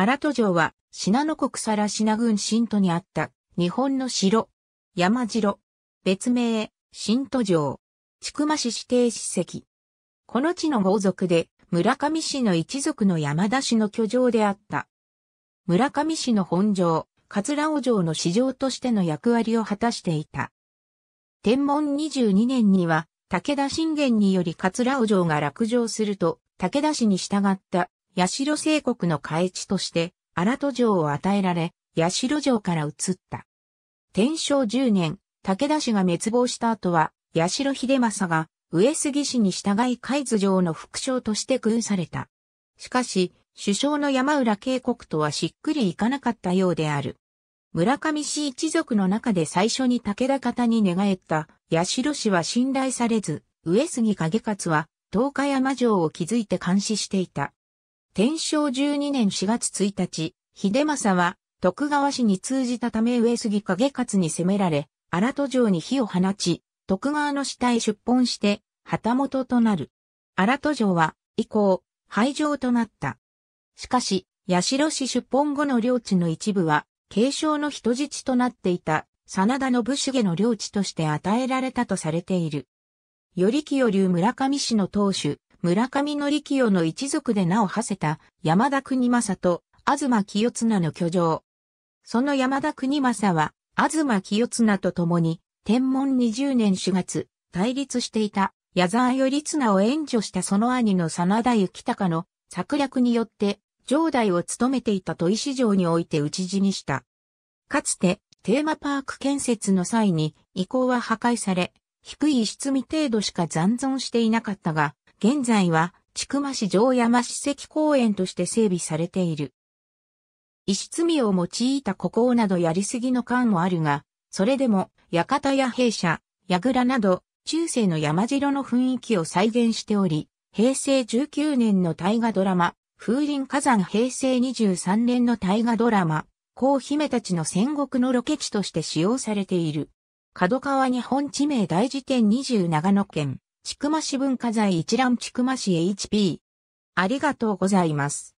荒戸城は、信濃国皿品郡新都にあった、日本の城、山城、別名、新都城、千曲市指定史跡。この地の豪族で、村上市の一族の山田氏の居城であった。村上市の本城、桂尾城の市場としての役割を果たしていた。天文22年には、武田信玄により桂尾城が落城すると、武田氏に従った八代聖国の開地として、荒戸城を与えられ、八代城から移った。天正10年、武田氏が滅亡した後は、八代秀政が、上杉氏に従い海津城の副将として軍された。しかし、首相の山浦渓谷とはしっくりいかなかったようである。村上氏一族の中で最初に武田方に寝返った八代氏は信頼されず、上杉景勝は東海山城を築いて監視していた。天正12年4月1日、秀政は徳川氏に通じたため上杉景勝に攻められ、荒戸城に火を放ち、徳川の下へ出奔して、旗本となる。荒戸城は、以降、廃城となった。しかし、八代市出奔後の領地の一部は、継承の人質となっていた、真田信家の領地として与えられたとされている。り清流村上氏の当主、村上則清の一族で名を馳せた山田国政と東清綱の居城。その山田国政は東清綱と共に天文20年4月対立していた矢沢頼綱を援助したその兄の真田幸隆の策略によって城代を務めていた都市城において討ち死にした。かつてテーマパーク建設の際に遺構は破壊され、低い質味程度しか残存していなかったが、現在は、千曲市城山史跡公園として整備されている。石積みを用いた孤高などやりすぎの感もあるが、それでも、館や弊社、櫓など、中世の山城の雰囲気を再現しており、平成19年の大河ドラマ、風林火山平成23年の大河ドラマ、高姫たちの戦国のロケ地として使用されている。角川日本地名大辞典20長野県。ちくま市文化財一覧ちくま市 HP。ありがとうございます。